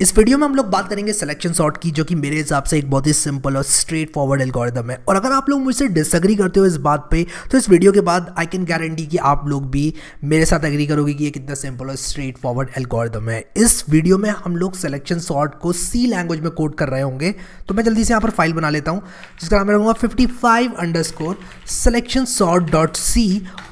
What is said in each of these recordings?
इस वीडियो में हम लोग बात करेंगे सिलेक्शन सॉर्ट की जो कि मेरे हिसाब से एक बहुत ही सिंपल और स्ट्रेट फॉरवर्ड एल्गोरिदम है और अगर आप लोग मुझसे डिसएग्री करते हो इस बात पे तो इस वीडियो के बाद आई कैन गारंटी कि आप लोग भी मेरे साथ एग्री करोगे कि ये कितना सिंपल और स्ट्रेट फॉरवर्ड एल्गोरिदम है इस वीडियो में हम लोग सिलेक्शन शॉर्ट को सी लैंग्वेज में कोड कर रहे होंगे तो मैं जल्दी से यहाँ पर फाइल बना लेता हूँ जिसका नाम रहूँगा fifty five underscore selection sort dot C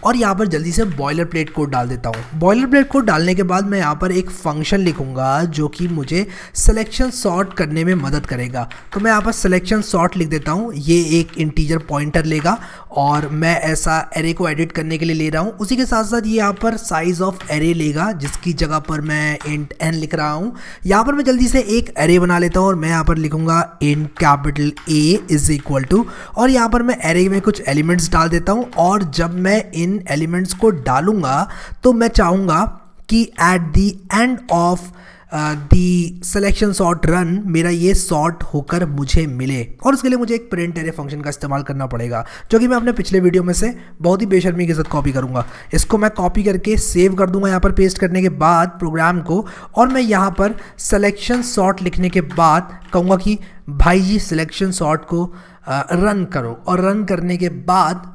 और यहाँ पर जल्दी से बॉयलर प्लेट कोड डाल देता हूँ बॉयलर प्लेट कोड डालने के बाद मैं यहाँ पर एक फंक्शन लिखूंगा जो कि मुझे मुझे सिलेक्शन सॉर्ट करने में मदद करेगा तो मैं यहाँ पर सिलेक्शन सॉर्ट लिख देता हूँ ये एक इंटीजर पॉइंटर लेगा और मैं ऐसा एरे को एडिट करने के लिए ले रहा हूँ उसी के साथ साथ ये यहाँ पर साइज़ ऑफ एरे लेगा जिसकी जगह पर मैं इंट एन लिख रहा हूँ यहाँ पर मैं जल्दी से एक एरे बना लेता हूँ और मैं यहाँ पर लिखूंगा int capital A is equal to और यहाँ पर मैं एरे में कुछ एलिमेंट्स डाल देता हूँ और जब मैं इन एलिमेंट्स को डालूंगा तो मैं चाहूंगा कि at the end of the selection sort run मेरा ये शॉट होकर मुझे मिले और उसके लिए मुझे एक प्रिंट एरे फंक्शन का इस्तेमाल करना पड़ेगा जो कि मैं अपने पिछले वीडियो में से बहुत ही बेशर्मी के साथ कॉपी करूँगा इसको मैं कॉपी करके सेव कर दूंगा यहाँ पर पेस्ट करने के बाद प्रोग्राम को और मैं यहाँ पर सेलेक्शन शॉर्ट लिखने के बाद कहूँगा कि भाई जी सिलेक्शन शॉट को रन uh, करो और रन करने के बाद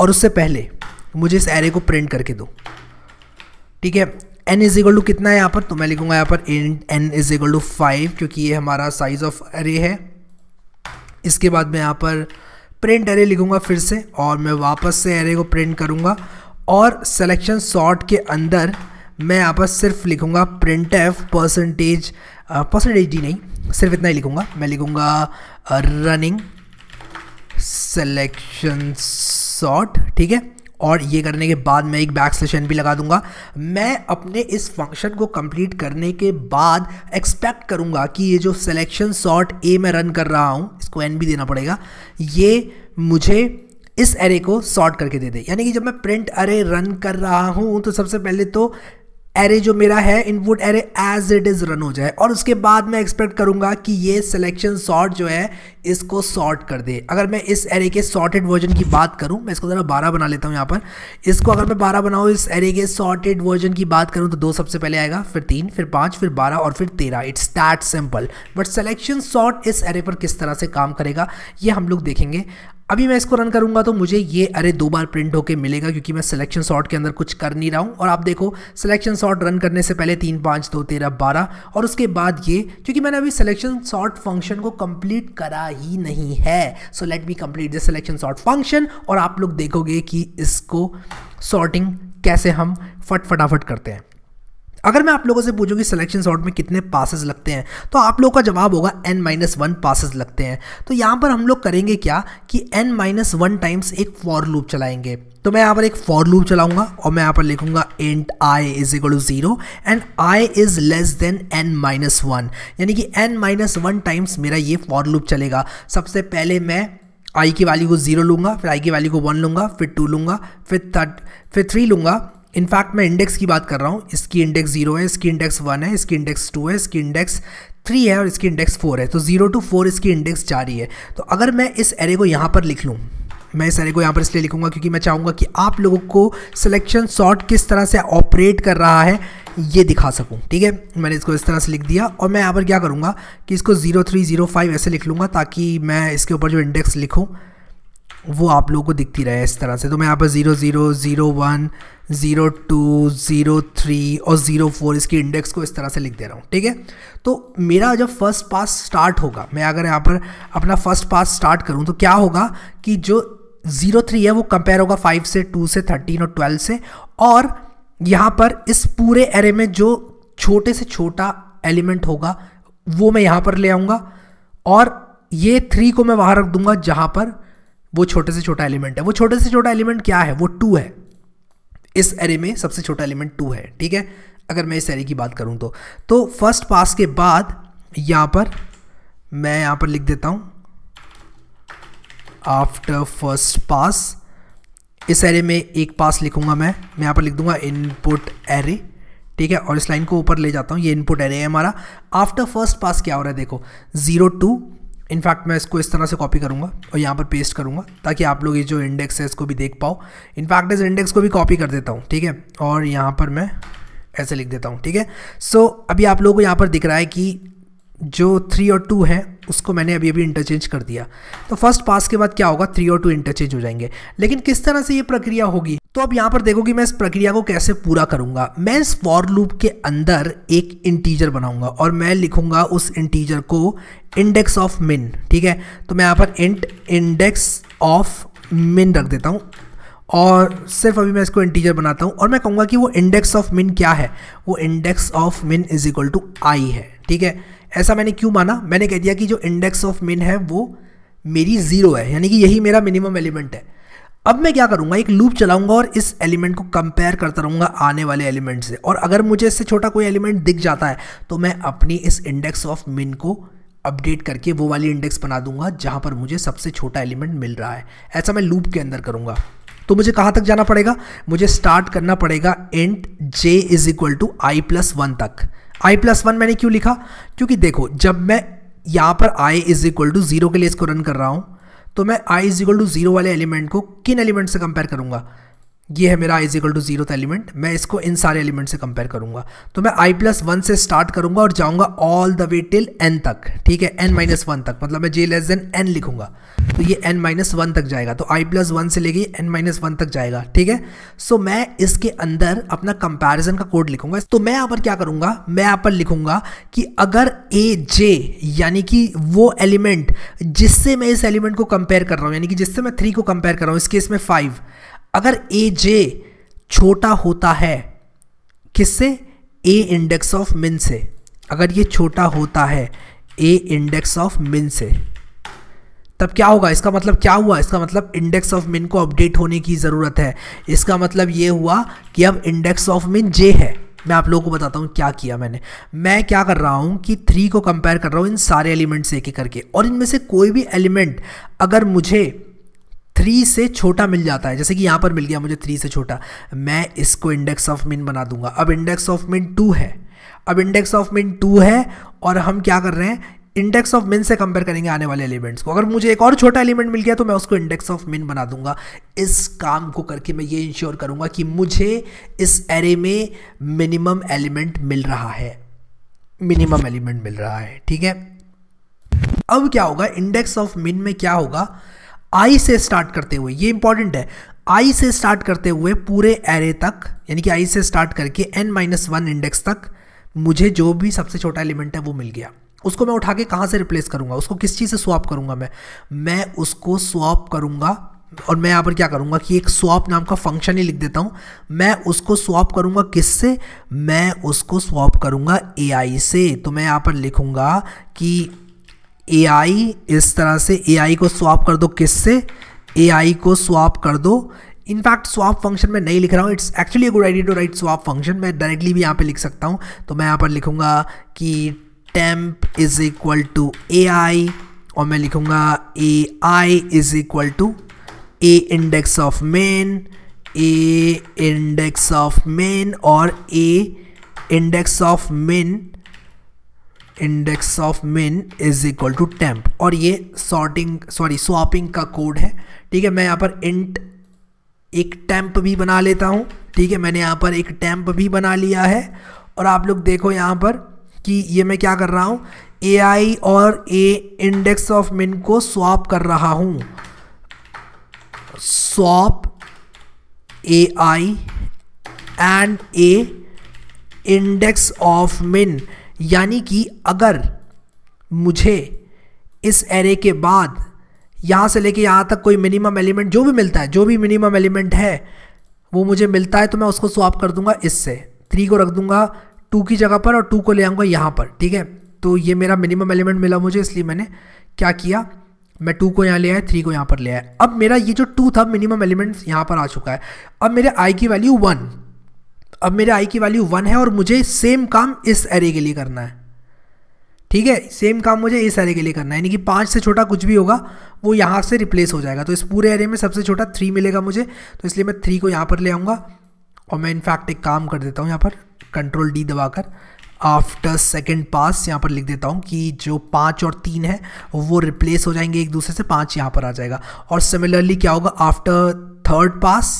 और उससे पहले मुझे इस एरे को प्रिंट करके दो ठीक है एन इज इक्वल टू कितना है यहाँ पर तो मैं लिखूंगा यहाँ पर N is equal to five क्योंकि ये हमारा साइज ऑफ अरे है इसके बाद मैं यहाँ पर प्रिंट अरे लिखूंगा फिर से और मैं वापस से अरे को प्रिंट करूँगा और सेलेक्शन सॉर्ट के अंदर मैं यहाँ पर सिर्फ लिखूँगा printf percentage percentage D नहीं सिर्फ इतना ही लिखूंगा मैं लिखूँगा रनिंग सेलेक्शन सॉर्ट ठीक है और ये करने के बाद मैं एक बैक सेशन भी लगा दूंगा मैं अपने इस फंक्शन को कंप्लीट करने के बाद एक्सपेक्ट करूंगा कि ये जो सिलेक्शन सॉर्ट ए में रन कर रहा हूँ इसको एन भी देना पड़ेगा ये मुझे इस एरे को सॉर्ट करके दे दे यानी कि जब मैं प्रिंट अरे रन कर रहा हूँ तो सबसे पहले तो एरे जो मेरा है input array as it is run हो जाए और उसके बाद मैं एक्सपेक्ट करूंगा कि ये सिलेक्शन सॉर्ट जो है इसको सॉर्ट कर दे अगर मैं इस एरे के सॉर्टेड वर्जन की बात करूं मैं इसको ज़रा बारह बना लेता हूँ यहाँ पर इसको अगर मैं बारह बनाऊँ इस एरे के सॉर्टेड वर्जन की बात करूं तो दो सबसे पहले आएगा फिर तीन फिर पांच फिर बारह और फिर तेरह it's that simple but selection sort इस एरे पर किस तरह से काम करेगा ये हम लोग देखेंगे अभी मैं इसको रन करूंगा तो मुझे ये अरे दो बार प्रिंट होकर मिलेगा क्योंकि मैं सिलेक्शन शॉट के अंदर कुछ कर नहीं रहा हूँ और आप देखो सिलेक्शन शॉट रन करने से पहले तीन पाँच दो तेरह बारह और उसके बाद ये क्योंकि मैंने अभी सिलेक्शन शॉट फंक्शन को कंप्लीट करा ही नहीं है so let me complete the selection sort function और आप लोग देखोगे कि इसको शॉर्टिंग कैसे हम फट फटाफट करते हैं अगर मैं आप लोगों से पूछूं कि सिलेक्शन शॉट में कितने पासेस लगते हैं तो आप लोगों का जवाब होगा एन माइनस वन पासेज लगते हैं तो यहाँ पर हम लोग करेंगे क्या कि एन माइनस वन टाइम्स एक फॉर लूप चलाएंगे तो मैं यहाँ पर एक फॉर लूप चलाऊंगा और मैं यहाँ पर लिखूंगा int I is equal to zero and I is less than N minus one यानी कि एन माइनस वन टाइम्स मेरा ये फॉर लूप चलेगा सबसे पहले मैं आई की वैल्यू को जीरो लूँगा फिर आई की वैल्यू को वन लूँगा फिर टू लूँगा फिर थर्ट फिर थ्री लूँगा इनफैक्ट मैं इंडेक्स की बात कर रहा हूँ इसकी इंडेक्स जीरो है इसकी इंडेक्स वन है इसकी इंडेक्स टू है इसकी इंडेक्स थ्री है और इसकी इंडेक्स फोर है तो जीरो टू फोर इसकी इंडेक्स जा रही है तो अगर मैं इस एरे को यहाँ पर लिख लूँ मैं इस एरे को यहाँ पर इसलिए लिखूँगा क्योंकि मैं चाहूँगा कि आप लोगों को सिलेक्शन शॉर्ट किस तरह से ऑपरेट कर रहा है ये दिखा सकूँ ठीक है मैंने इसको इस तरह से लिख दिया और मैं यहाँ पर क्या करूँगा कि इसको ज़ीरो थ्री ज़ीरो फाइव ऐसे लिख लूँगा ताकि मैं इसके ऊपर जो इंडेक्स लिखूँ वो आप लोगों को दिखती रहे इस तरह से तो मैं यहाँ पर zero zero zero one zero two zero three और ज़ीरो फोर इसकी इंडेक्स को इस तरह से लिख दे रहा हूँ ठीक है तो मेरा जब फर्स्ट पास स्टार्ट होगा मैं अगर यहाँ पर अपना फर्स्ट पास स्टार्ट करूँ तो क्या होगा कि जो ज़ीरो थ्री है वो कंपेयर होगा फाइव से टू से थर्टीन और ट्वेल्व से और यहाँ पर इस पूरे एरे में जो छोटे से छोटा एलिमेंट होगा वो मैं यहाँ पर ले आऊँगा और ये थ्री को मैं वहाँ रख दूंगा जहाँ पर वो छोटे से छोटा एलिमेंट है वो छोटे से छोटा एलिमेंट क्या है वो टू है इस एरे में सबसे छोटा एलिमेंट टू है ठीक है अगर मैं इस एरे की बात करूँ तो तो फर्स्ट पास के बाद यहाँ पर मैं यहाँ पर लिख देता हूँ आफ्टर फर्स्ट पास इस एरे में एक पास लिखूंगा मैं मैं यहाँ पर लिख दूंगा इनपुट एरे ठीक है और इस लाइन को ऊपर ले जाता हूँ ये इनपुट एरे है हमारा आफ्टर फर्स्ट पास क्या हो रहा है देखो ज़ीरो टू इनफैक्ट मैं इसको इस तरह से कॉपी करूँगा और यहाँ पर पेस्ट करूँगा ताकि आप लोग ये जो इंडेक्स है इसको भी देख पाओ इनफैक्ट इस इंडेक्स को भी कॉपी कर देता हूँ ठीक है और यहाँ पर मैं ऐसे लिख देता हूँ ठीक है सो अभी आप लोगों को यहाँ पर दिख रहा है कि जो थ्री और टू है उसको मैंने अभी अभी इंटरचेंज कर दिया तो फर्स्ट पास के बाद क्या होगा थ्री और टू इंटरचेंज हो जाएंगे लेकिन किस तरह से ये प्रक्रिया होगी तो अब यहाँ पर देखो कि मैं इस प्रक्रिया को कैसे पूरा करूंगा मैं इस फॉर लूप के अंदर एक इंटीजर बनाऊँगा और मैं लिखूंगा उस इंटीजर को इंडेक्स ऑफ मिन ठीक है तो मैं यहाँ पर इंट इंडेक्स ऑफ मिन रख देता हूँ और सिर्फ अभी मैं इसको इंटीजर बनाता हूँ और मैं कहूँगा कि वो इंडेक्स ऑफ मिन क्या है वो index of min is equal to I है ठीक है ऐसा मैंने क्यों माना मैंने कह दिया कि जो इंडेक्स ऑफ मिन है वो मेरी ज़ीरो है यानी कि यही मेरा मिनिमम एलिमेंट है अब मैं क्या करूँगा एक लूप चलाऊंगा और इस एलिमेंट को कंपेयर करता रहूँगा आने वाले एलिमेंट से और अगर मुझे इससे छोटा कोई एलिमेंट दिख जाता है तो मैं अपनी इस इंडेक्स ऑफ मिन को अपडेट करके वो वाली इंडेक्स बना दूंगा जहाँ पर मुझे सबसे छोटा एलिमेंट मिल रहा है ऐसा मैं लूप के अंदर करूँगा तो मुझे कहाँ तक जाना पड़ेगा मुझे स्टार्ट करना पड़ेगा int J is equal to I plus one तक आई प्लस वन मैंने क्यों लिखा क्योंकि देखो जब मैं यहाँ पर I is equal to zero के लिए इसको रन कर रहा हूँ तो मैं I is equal to zero वाले एलिमेंट को किन एलिमेंट से कंपेयर करूंगा ये है मेरा I is equal to zero element मैं इसको इन सारे एलिमेंट से कंपेयर करूंगा तो मैं आई प्लस वन से स्टार्ट करूंगा और जाऊंगा all the way till N तक ठीक है एन माइनस वन तक मतलब मैं जे लेस देन एन लिखूंगा तो ये एन माइनस वन तक जाएगा तो आई प्लस वन से लेके एन माइनस वन तक जाएगा ठीक है सो so, मैं इसके अंदर अपना कंपेरिजन का कोड लिखूंगा तो मैं यहाँ पर क्या करूंगा मैं यहाँ पर लिखूंगा कि अगर ए जे यानी कि वो एलिमेंट जिससे मैं इस एलिमेंट को कंपेयर कर रहा हूँ यानी कि जिससे मैं थ्री को कंपेयर कर रहा हूँ इस केस में फाइव अगर ए जे छोटा होता है किससे ए इंडेक्स ऑफ मिन से अगर ये छोटा होता है ए इंडेक्स ऑफ मिन से तब क्या होगा इसका मतलब क्या हुआ इसका मतलब इंडेक्स ऑफ मिन को अपडेट होने की ज़रूरत है इसका मतलब ये हुआ कि अब इंडेक्स ऑफ मिन जे है मैं आप लोगों को बताता हूँ क्या किया मैंने मैं क्या कर रहा हूँ कि थ्री को कंपेयर कर रहा हूँ इन सारे एलिमेंट से एक एक करके और इनमें से कोई भी एलिमेंट अगर मुझे थ्री से छोटा मिल जाता है जैसे कि यहाँ पर मिल गया मुझे थ्री से छोटा मैं इसको इंडेक्स ऑफ मिन बना दूंगा अब इंडेक्स ऑफ मिन टू है अब इंडेक्स ऑफ मिन टू है और हम क्या कर रहे हैं इंडेक्स ऑफ मिन से कंपेयर करेंगे आने वाले एलिमेंट्स को अगर मुझे एक और छोटा एलिमेंट मिल गया तो मैं उसको इंडेक्स ऑफ मिन बना दूंगा इस काम को करके मैं ये इंश्योर करूंगा कि मुझे इस एरे में मिनिमम एलिमेंट मिल रहा है मिनिमम एलिमेंट मिल रहा है ठीक है अब क्या होगा इंडेक्स ऑफ मिन में क्या होगा आई से स्टार्ट करते हुए ये इंपॉर्टेंट है आई से स्टार्ट करते हुए पूरे एरे तक यानी कि आई से स्टार्ट करके एन माइनस वन इंडेक्स तक मुझे जो भी सबसे छोटा एलिमेंट है वो मिल गया उसको मैं उठा के कहाँ से रिप्लेस करूँगा उसको किस चीज़ से स्वाप करूँगा मैं मैं उसको स्वाप करूँगा और मैं यहाँ पर क्या करूँगा कि एक स्वॉप नाम का फंक्शन ही लिख देता हूँ मैं उसको स्वाप करूँगा किस से मैं उसको स्वाप करूँगा ए से तो मैं यहाँ पर लिखूँगा कि आई इस तरह से आई को स्वाप कर दो किससे आई को स्वाप कर दो इनफैक्ट स्वाप फंक्शन में नहीं लिख रहा हूँ it's actually a good idea to write swap function मैं डायरेक्टली भी यहाँ पे लिख सकता हूँ तो मैं यहाँ पर लिखूंगा कि temp is equal to A I और मैं लिखूंगा A I is equal to A index of min A index of min और A index of min index of min is equal to temp और ये सॉर्टिंग सॉरी स्वापिंग का code है ठीक है मैं यहाँ पर इंट एक टेम्प भी बना लेता हूँ ठीक है मैंने यहाँ पर एक टेम्प भी बना लिया है और आप लोग देखो यहाँ पर कि ये मैं क्या कर रहा हूँ ए आई और ए इंडेक्स ऑफ मिन को स्वाप कर रहा हूँ swap A I and A index of min यानी कि अगर मुझे इस एरे के बाद यहाँ से लेके यहाँ तक कोई मिनिमम एलिमेंट जो भी मिलता है जो भी मिनिमम एलिमेंट है वो मुझे मिलता है तो मैं उसको स्वाप कर दूंगा इससे थ्री को रख दूंगा टू की जगह पर और टू को ले आऊँगा यहाँ पर ठीक है तो ये मेरा मिनिमम एलिमेंट मिला मुझे इसलिए मैंने क्या किया मैं टू को यहाँ ले आया थ्री को यहाँ पर ले आया अब मेरा ये जो टू था मिनिमम एलिमेंट्स यहाँ पर आ चुका है अब मेरे आई की वैल्यू वन अब मेरे आई की वैल्यू वन है और मुझे सेम काम इस एरे के लिए करना है ठीक है सेम काम मुझे इस एरे के लिए करना है यानी कि पाँच से छोटा कुछ भी होगा वो यहाँ से रिप्लेस हो जाएगा तो इस पूरे एरे में सबसे छोटा थ्री मिलेगा मुझे तो इसलिए मैं थ्री को यहाँ पर ले आऊँगा और मैं इनफैक्ट एक काम कर देता हूँ यहाँ पर कंट्रोल डी दबाकर आफ्टर सेकेंड पास यहाँ पर लिख देता हूँ कि जो पाँच और तीन है वो रिप्लेस हो जाएंगे एक दूसरे से पाँच यहाँ पर आ जाएगा और सिमिलरली क्या होगा after third pass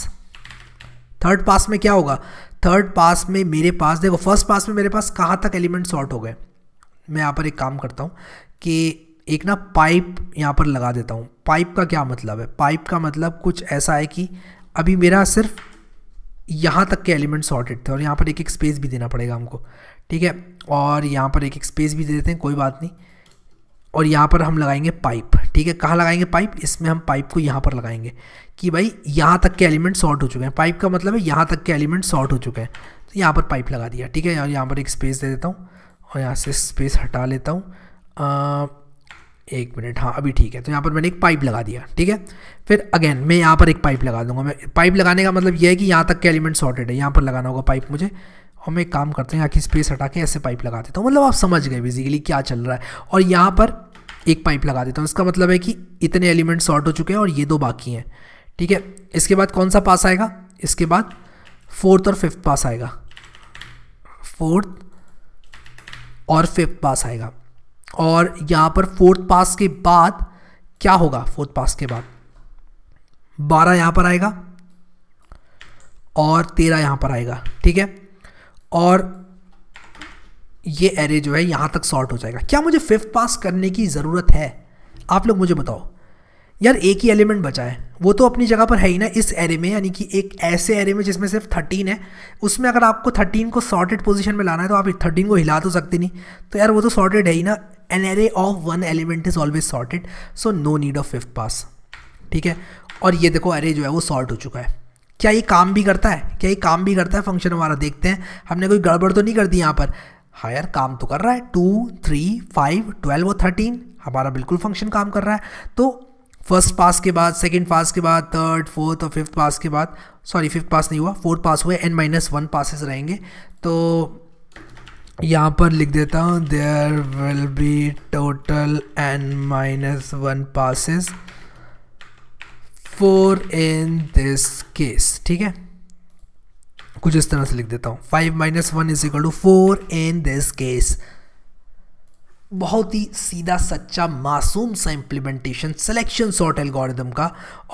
third pass में क्या होगा थर्ड पास में मेरे पास देखो फर्स्ट पास में मेरे पास कहाँ तक एलिमेंट शॉर्ट हो गए मैं यहाँ पर एक काम करता हूँ कि एक ना पाइप यहाँ पर लगा देता हूँ पाइप का क्या मतलब है पाइप का मतलब कुछ ऐसा है कि अभी मेरा सिर्फ यहाँ तक के एलिमेंट सॉर्टेड थे और यहाँ पर एक एक स्पेस भी देना पड़ेगा हमको ठीक है और यहाँ पर एक एक स्पेस भी दे देते हैं कोई बात नहीं और यहाँ पर हम लगाएंगे पाइप ठीक है कहाँ लगाएंगे पाइप इसमें हम पाइप को यहाँ पर लगाएंगे कि भाई यहाँ तक के एलिमेंट शॉर्ट हो चुके हैं पाइप का मतलब है यहाँ तक के एलिमेंट शॉर्ट हो चुके हैं तो यहाँ पर पाइप लगा दिया ठीक है और यहाँ पर एक स्पेस दे देता हूँ और यहाँ से स्पेस हटा लेता हूँ एक मिनट हाँ अभी ठीक है तो यहाँ पर मैंने एक पाइप लगा दिया ठीक है फिर अगेन मैं यहाँ पर एक पाइप लगा दूंगा मैं पाइप लगाने का मतलब यह है कि यहाँ तक के एलिमेंट सॉर्टेड है यहाँ पर लगाना होगा पाइप मुझे हम एक काम करते हैं यहाँ की स्पेस हटा के ऐसे पाइप लगा देता हूँ मतलब आप समझ गए बेसिकली क्या चल रहा है और यहाँ पर एक पाइप लगा देता हूँ इसका मतलब है कि इतने एलिमेंट शॉर्ट हो चुके हैं और ये दो बाकी हैं ठीक है इसके बाद कौन सा पास आएगा इसके बाद फोर्थ और फिफ्थ पास आएगा फोर्थ और फिफ्थ पास आएगा और यहाँ पर फोर्थ पास के बाद क्या होगा फोर्थ पास के बाद बारह यहाँ पर आएगा और तेरह यहाँ पर आएगा ठीक है और ये एरे जो है यहाँ तक सॉर्ट हो जाएगा क्या मुझे फिफ्थ पास करने की ज़रूरत है आप लोग मुझे बताओ यार एक ही एलिमेंट बचा है वो तो अपनी जगह पर है ही ना इस एरे में यानी कि एक ऐसे एरे में जिसमें सिर्फ थर्टीन है उसमें अगर आपको थर्टीन को सॉर्टेड पोजीशन में लाना है तो आप थर्टीन को हिला तो सकते नहीं तो यार वो तो सॉर्टेड है ही ना an array of one element is always sorted so no need of fifth pass ठीक है और ये देखो एरे जो है वो सॉर्ट हो चुका है क्या ये काम भी करता है क्या ये काम भी करता है फंक्शन हमारा देखते हैं हमने कोई गड़बड़ तो नहीं कर दी यहाँ पर हाँ यार काम तो कर रहा है टू थ्री फाइव ट्वेल्व और थर्टीन हमारा बिल्कुल फंक्शन काम कर रहा है तो फर्स्ट पास के बाद सेकेंड पास के बाद थर्ड फोर्थ और फिफ्थ पास के बाद सॉरी फिफ्थ पास नहीं हुआ फोर्थ पास हुए एन माइनस वन पासेस रहेंगे तो यहाँ पर लिख देता हूँ there will be total N minus one passes four in this case ठीक है कुछ इस तरह से लिख देता हूं five minus one is equal to four in this case बहुत ही सीधा सच्चा मासूम सा इंप्लीमेंटेशन सिलेक्शन सॉर्ट एल्गोरिदम का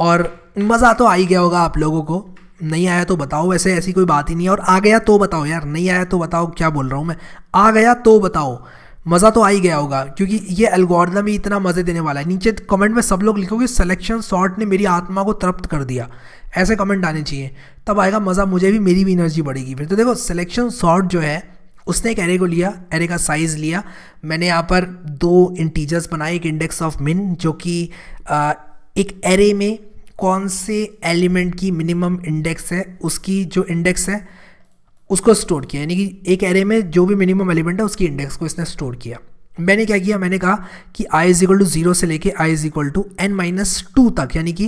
और मज़ा तो आ ही गया होगा आप लोगों को नहीं आया तो बताओ वैसे ऐसी कोई बात ही नहीं है और आ गया तो बताओ यार नहीं आया तो बताओ क्या बोल रहा हूं मैं आ गया तो बताओ मज़ा तो आ ही गया होगा क्योंकि ये एल्गोरिदम ही इतना मज़े देने वाला है नीचे कमेंट में सब लोग लिखोगे सिलेक्शन शॉर्ट ने मेरी आत्मा को तृप्त कर दिया ऐसे कमेंट आने चाहिए तब आएगा मज़ा मुझे भी मेरी भी एनर्जी बढ़ेगी फिर तो देखो सिलेक्शन शॉर्ट जो है उसने एक एरे को लिया एरे का साइज़ लिया मैंने यहाँ पर दो इंटीजर्स बनाए एक इंडेक्स ऑफ मिन जो कि एक एरे में कौन से एलिमेंट की मिनिमम इंडेक्स है उसकी जो इंडेक्स है उसको स्टोर किया यानी कि एक एरे में जो भी मिनिमम एलिमेंट है उसकी इंडेक्स को इसने स्टोर किया मैंने क्या किया मैंने कहा कि I is equal to zero से लेके I is equal to N minus two तक यानी कि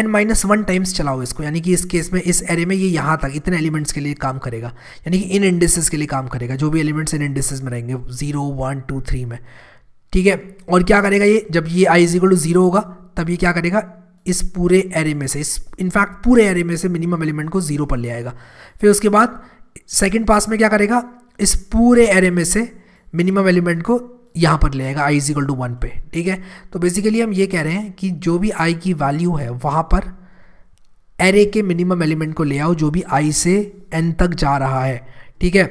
एन माइनस वन टाइम्स चलाओ इसको यानी कि इस केस में इस एरे में ये यहाँ तक इतने एलिमेंट्स के लिए काम करेगा यानी कि इन इंडेसेस के लिए काम करेगा जो भी एलिमेंट्स इन इंडेसेस में रहेंगे जीरो वन टू थ्री में ठीक है और क्या करेगा ये जब ये I is equal to zero होगा तब ये क्या करेगा इस पूरे एरे में से इस इनफैक्ट पूरे एरे में से मिनिमम एलिमेंट को जीरो पर ले आएगा फिर उसके बाद सेकेंड पास में क्या करेगा इस पूरे एरे में से मिनिमम एलिमेंट को यहाँ पर ले आएगा आई इजिकल टू वन पे ठीक है तो बेसिकली हम ये कह रहे हैं कि जो भी आई की वैल्यू है वहाँ पर एरे के मिनिमम एलिमेंट को ले आओ जो भी आई से एन तक जा रहा है ठीक है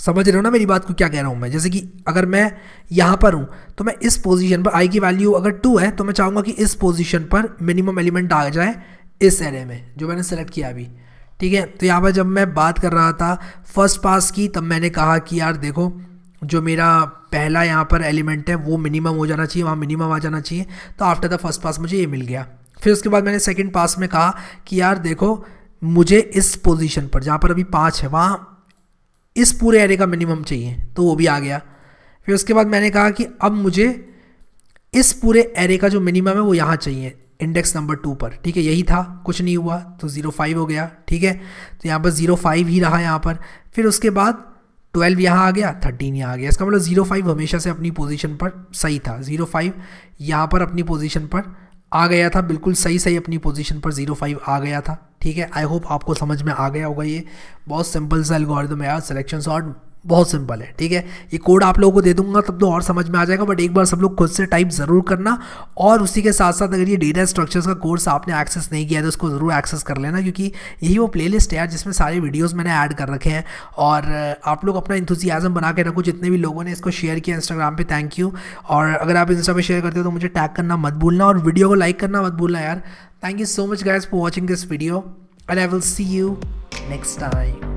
समझ रहे हो ना मेरी बात को क्या कह रहा हूँ मैं जैसे कि अगर मैं यहाँ पर हूँ तो मैं इस पोजीशन पर आई की वैल्यू अगर टू है तो मैं चाहूँगा कि इस पोजीशन पर मिनिमम एलिमेंट आ जाए इस एरे में जो मैंने सेलेक्ट किया अभी ठीक है तो यहाँ पर जब मैं बात कर रहा था फर्स्ट पास की तब मैंने कहा कि यार देखो जो मेरा पहला यहाँ पर एलिमेंट है वो मिनिमम हो जाना चाहिए वहाँ मिनिमम आ जाना चाहिए तो आफ्टर द फर्स्ट पास मुझे ये मिल गया फिर उसके बाद मैंने सेकेंड पास में कहा कि यार देखो मुझे इस पोजीशन पर जहाँ पर अभी पाँच है वहाँ इस पूरे एरे का मिनिमम चाहिए तो वो भी आ गया फिर उसके बाद मैंने कहा कि अब मुझे इस पूरे एरे का जो मिनिमम है वो यहाँ चाहिए इंडेक्स नंबर टू पर ठीक है यही था कुछ नहीं हुआ तो ज़ीरो फाइव हो गया ठीक है तो यहाँ पर ज़ीरो फाइव ही रहा यहाँ पर फिर उसके बाद ट्वेल्व यहाँ आ गया थर्टीन यहाँ आ गया इसका मतलब ज़ीरो फाइव हमेशा से अपनी पोजीशन पर सही था ज़ीरो फाइव यहाँ पर अपनी पोजीशन पर आ गया था बिल्कुल सही सही अपनी पोजीशन पर ज़ीरो फाइव आ गया था ठीक है आई होप आपको समझ में आ गया होगा ये बहुत सिंपल सा एल्गोरिदम है यार सिलेक्शन शॉर्ट बहुत सिंपल है ठीक है ये कोड आप लोगों को दे दूंगा तब तो और समझ में आ जाएगा बट एक बार सब लोग खुद से टाइप ज़रूर करना और उसी के साथ साथ अगर ये डेटा स्ट्रक्चर्स का कोर्स आपने एक्सेस नहीं किया है तो उसको ज़रूर एक्सेस कर लेना क्योंकि यही वो प्लेलिस्ट है यार जिसमें सारे वीडियोज़ मैंने ऐड कर रखे हैं और आप लोग अपना इंथुजियाज़म बना के रखो जितने भी लोगों ने इसको शेयर किया इंस्टाग्राम पर थैंक यू और अगर आप इंस्टा पर शेयर करते हो तो मुझे टैग करना मत भूलना और वीडियो को लाइक करना मत भूलना यार thank you so much guys for watching this video and I will see you next time